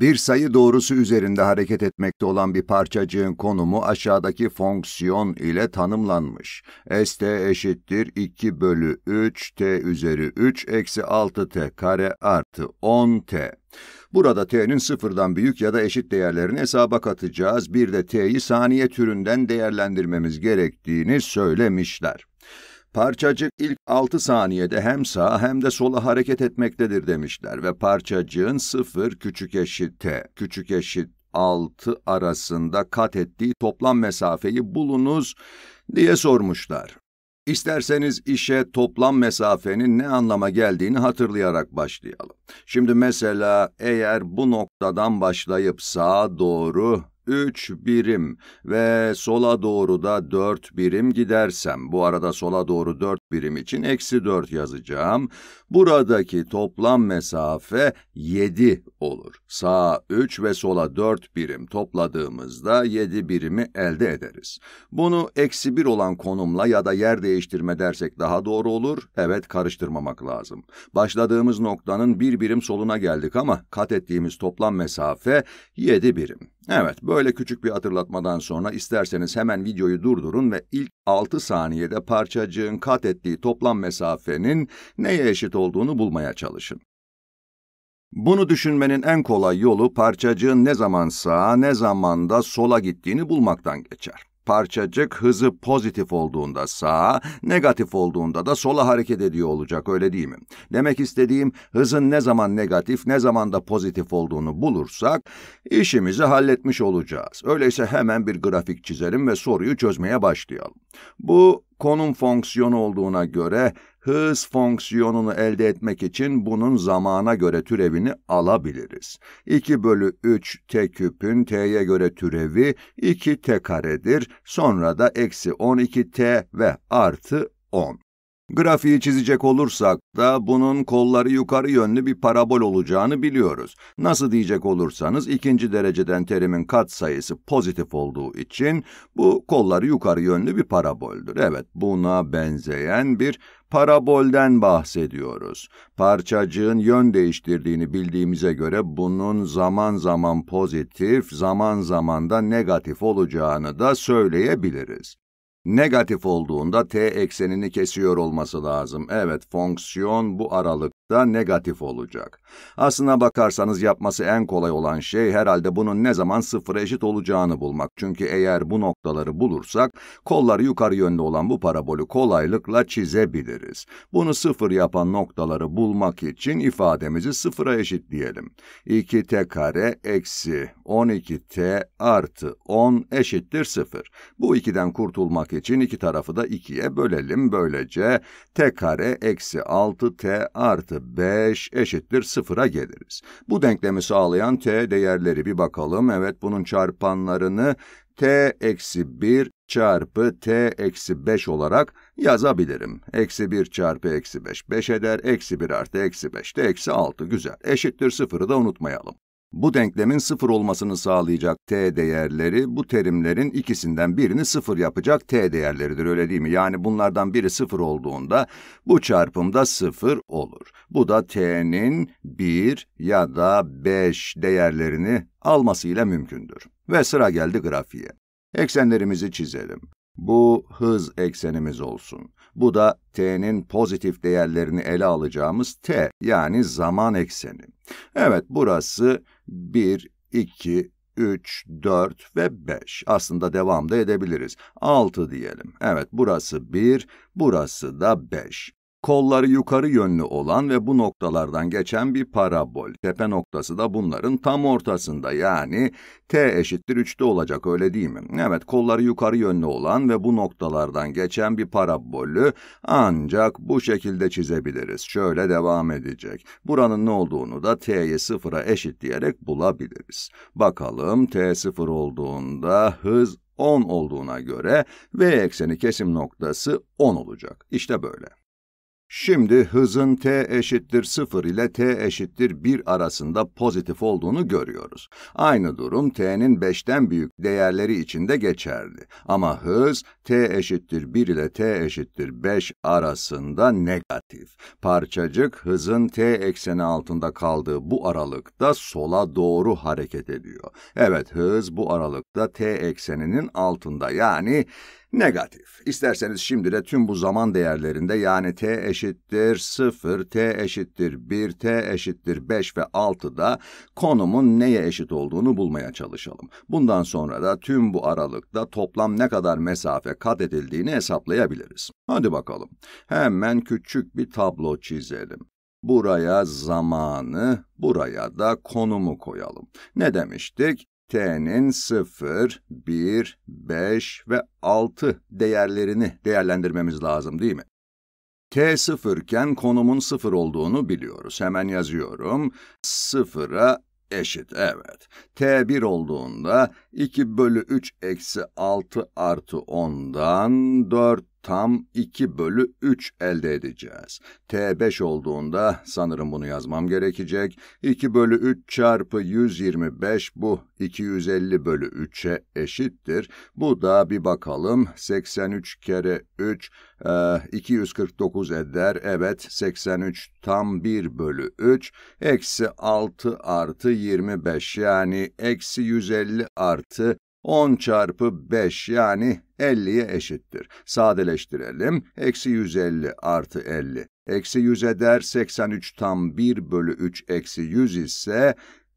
bir sayı doğrusu üzerinde hareket etmekte olan bir parçacığın konumu aşağıdaki fonksiyon ile tanımlanmış. st eşittir 2 bölü 3 t üzeri 3 eksi 6 t kare artı 10 t. Burada t'nin sıfırdan büyük ya da eşit değerlerini hesaba katacağız. Bir de t'yi saniye türünden değerlendirmemiz gerektiğini söylemişler. Parçacık ilk 6 saniyede hem sağa hem de sola hareket etmektedir demişler ve parçacığın 0 küçük eşit t küçük eşit 6 arasında kat ettiği toplam mesafeyi bulunuz diye sormuşlar. İsterseniz işe toplam mesafenin ne anlama geldiğini hatırlayarak başlayalım. Şimdi mesela eğer bu noktadan başlayıp sağa doğru 3 birim ve sola doğru da 4 birim gidersem, bu arada sola doğru 4 birim için eksi 4 yazacağım. Buradaki toplam mesafe 7 olur. Sağa 3 ve sola 4 birim topladığımızda 7 birimi elde ederiz. Bunu eksi 1 olan konumla ya da yer değiştirme dersek daha doğru olur. Evet karıştırmamak lazım. Başladığımız noktanın bir birim soluna geldik ama kat ettiğimiz toplam mesafe 7 birim. Evet böyle Böyle küçük bir hatırlatmadan sonra isterseniz hemen videoyu durdurun ve ilk 6 saniyede parçacığın kat ettiği toplam mesafenin neye eşit olduğunu bulmaya çalışın. Bunu düşünmenin en kolay yolu parçacığın ne zaman sağa ne zaman da sola gittiğini bulmaktan geçer. Parçacık hızı pozitif olduğunda sağa, negatif olduğunda da sola hareket ediyor olacak öyle değil mi? Demek istediğim hızın ne zaman negatif, ne zaman da pozitif olduğunu bulursak işimizi halletmiş olacağız. Öyleyse hemen bir grafik çizelim ve soruyu çözmeye başlayalım. Bu konum fonksiyonu olduğuna göre hız fonksiyonunu elde etmek için bunun zamana göre türevini alabiliriz. 2 bölü 3 t küpün t'ye göre türevi 2 t karedir. Sonra da eksi 12 t ve artı 10. Grafiği çizecek olursak da bunun kolları yukarı yönlü bir parabol olacağını biliyoruz. Nasıl diyecek olursanız ikinci dereceden terimin katsayısı pozitif olduğu için bu kolları yukarı yönlü bir paraboldür. Evet buna benzeyen bir parabolden bahsediyoruz. Parçacığın yön değiştirdiğini bildiğimize göre bunun zaman zaman pozitif, zaman zaman da negatif olacağını da söyleyebiliriz negatif olduğunda t eksenini kesiyor olması lazım. Evet fonksiyon bu aralık da negatif olacak. Aslına bakarsanız yapması en kolay olan şey herhalde bunun ne zaman sıfıra eşit olacağını bulmak. Çünkü eğer bu noktaları bulursak kolları yukarı yönde olan bu parabolü kolaylıkla çizebiliriz. Bunu sıfır yapan noktaları bulmak için ifademizi sıfıra diyelim. 2t kare eksi 12t artı 10 eşittir 0. Bu 2'den kurtulmak için iki tarafı da 2'ye bölelim. Böylece t kare eksi 6t artı artı 5 eşittir 0'a geliriz. Bu denklemi sağlayan t değerleri bir bakalım. Evet bunun çarpanlarını t eksi 1 çarpı t eksi 5 olarak yazabilirim. Eksi 1 çarpı eksi 5 5 eder. Eksi 1 artı eksi 5 de eksi 6 güzel. Eşittir 0'ı da unutmayalım. Bu denklemin sıfır olmasını sağlayacak t değerleri bu terimlerin ikisinden birini sıfır yapacak t değerleridir öyle değil mi? Yani bunlardan biri sıfır olduğunda bu çarpımda sıfır olur. Bu da t'nin 1 ya da 5 değerlerini almasıyla mümkündür. Ve sıra geldi grafiğe. Eksenlerimizi çizelim. Bu hız eksenimiz olsun. Bu da t'nin pozitif değerlerini ele alacağımız t yani zaman ekseni. Evet burası 1, 2, 3, 4 ve 5. Aslında devam da edebiliriz. 6 diyelim. Evet burası 1, burası da 5 kolları yukarı yönlü olan ve bu noktalardan geçen bir parabol. Tepe noktası da bunların tam ortasında yani t eşittir 3'te olacak öyle değil mi? Evet kolları yukarı yönlü olan ve bu noktalardan geçen bir parabolü ancak bu şekilde çizebiliriz. Şöyle devam edecek. Buranın ne olduğunu da t'yi sıfıra eşitleyerek bulabiliriz. Bakalım t sıfır olduğunda hız 10 olduğuna göre v ekseni kesim noktası 10 olacak. İşte böyle. Şimdi hızın t eşittir 0 ile t eşittir 1 arasında pozitif olduğunu görüyoruz. Aynı durum t'nin 5'ten büyük değerleri için de geçerli. Ama hız t eşittir 1 ile t eşittir 5 arasında negatif. Parçacık hızın t ekseni altında kaldığı bu aralıkta sola doğru hareket ediyor. Evet hız bu aralıkta t ekseninin altında yani negatif. İsterseniz şimdi de tüm bu zaman değerlerinde yani t eşittir 0, t eşittir 1, t eşittir 5 ve 6'da konumun neye eşit olduğunu bulmaya çalışalım. Bundan sonra da tüm bu aralıkta toplam ne kadar mesafe kat edildiğini hesaplayabiliriz. Hadi bakalım. Hemen küçük bir tablo çizelim. Buraya zamanı, buraya da konumu koyalım. Ne demiştik? t'nin 0, 1, 5 ve 6 değerlerini değerlendirmemiz lazım değil mi? t 0 iken konumun 0 olduğunu biliyoruz. Hemen yazıyorum. 0'a eşit, evet. t 1 olduğunda 2 bölü 3 eksi 6 artı 10'dan 4 tam 2 bölü 3 elde edeceğiz. T5 olduğunda sanırım bunu yazmam gerekecek. 2 bölü 3 çarpı 125 bu 250 bölü 3'e eşittir. Bu da bir bakalım 83 kere 3 e, 249 eder. Evet 83 tam 1 bölü 3 eksi 6 artı 25 yani eksi 150 artı 10 çarpı 5 yani 50'ye eşittir. Sadeleştirelim. Eksi 150 artı 50. Eksi 100 eder 83 tam 1 bölü 3 eksi 100 ise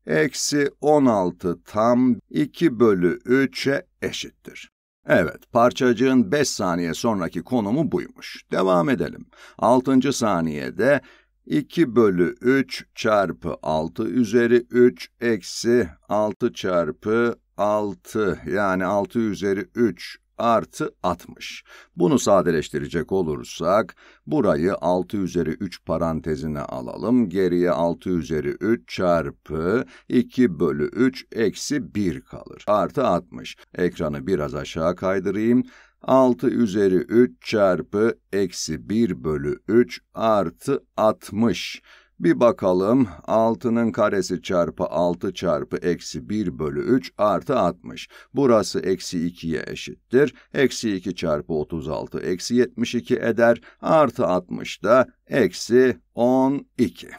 eksi 16 tam 2 bölü 3'e eşittir. Evet, parçacığın 5 saniye sonraki konumu buymuş. Devam edelim. 6. saniyede 2 bölü 3 çarpı 6 üzeri 3 eksi 6 çarpı 6 yani 6 üzeri 3 artı 60. Bunu sadeleştirecek olursak burayı 6 üzeri 3 parantezine alalım. Geriye 6 üzeri 3 çarpı 2 bölü 3 eksi 1 kalır. Artı 60. Ekranı biraz aşağı kaydırayım. 6 üzeri 3 çarpı eksi 1 bölü 3 artı 60. Bir bakalım 6'nın karesi çarpı 6 çarpı eksi 1 bölü 3 artı 60. Burası eksi 2'ye eşittir. Eksi 2 çarpı 36 eksi 72 eder. Artı 60 da eksi 12.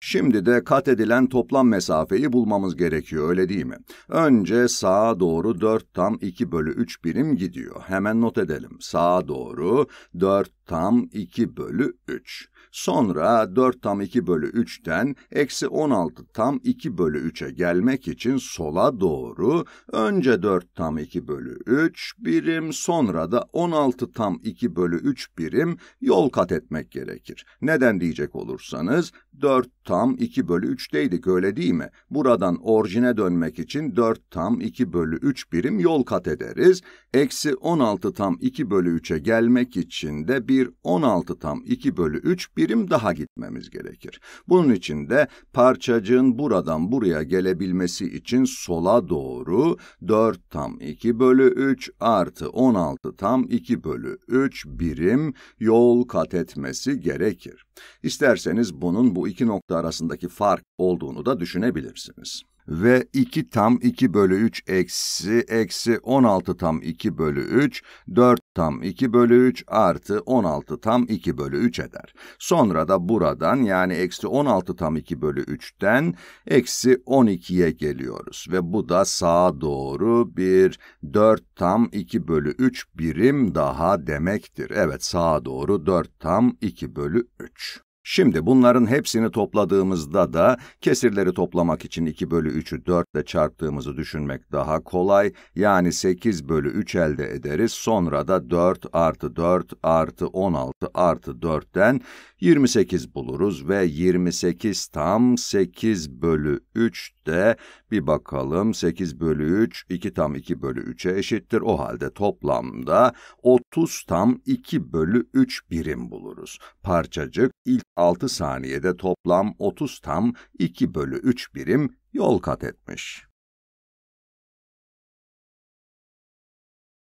Şimdi de kat edilen toplam mesafeyi bulmamız gerekiyor, öyle değil mi? Önce sağa doğru 4 tam 2 bölü 3 birim gidiyor. Hemen not edelim. Sağa doğru 4 tam 2 bölü 3. Sonra 4 tam 2 bölü 3'ten eksi 16 tam 2 bölü 3'e gelmek için sola doğru önce 4 tam 2 bölü 3 birim sonra da 16 tam 2 bölü 3 birim yol kat etmek gerekir. Neden diyecek olursanız 4 tam 2 bölü 3'teydik öyle değil mi? Buradan orijine dönmek için 4 tam 2 bölü 3 birim yol kat ederiz. Eksi 16 tam 2 bölü 3'e gelmek için de bir 16 tam 2 bölü 3 birim daha gitmemiz gerekir. Bunun için de parçacığın buradan buraya gelebilmesi için sola doğru 4 tam 2 bölü 3 artı 16 tam 2 bölü 3 birim yol kat etmesi gerekir. İsterseniz bunun bu iki nokta arasındaki fark olduğunu da düşünebilirsiniz ve 2 tam 2 bölü 3 eksi eksi 16 tam 2 bölü 3, 4 tam 2 bölü 3 artı 16 tam 2 bölü 3 eder. Sonra da buradan yani eksi 16 tam 2 bölü 3'ten eksi 12'ye geliyoruz ve bu da sağa doğru bir 4 tam 2 bölü 3 birim daha demektir. Evet sağa doğru 4 tam 2 bölü 3. Şimdi bunların hepsini topladığımızda da kesirleri toplamak için 2 bölü 3'ü 4 ile çarptığımızı düşünmek daha kolay. Yani 8 bölü 3 elde ederiz. Sonra da 4 artı 4 artı 16 artı 4'ten 28 buluruz ve 28 tam 8 bölü 3 de bir bakalım 8 bölü 3 2 tam 2 bölü 3'e eşittir. O halde toplamda 30 tam 2 bölü 3 birim buluruz. Parçacık ilk 6 saniyede toplam 30 tam 2 bölü 3 birim yol kat etmiş.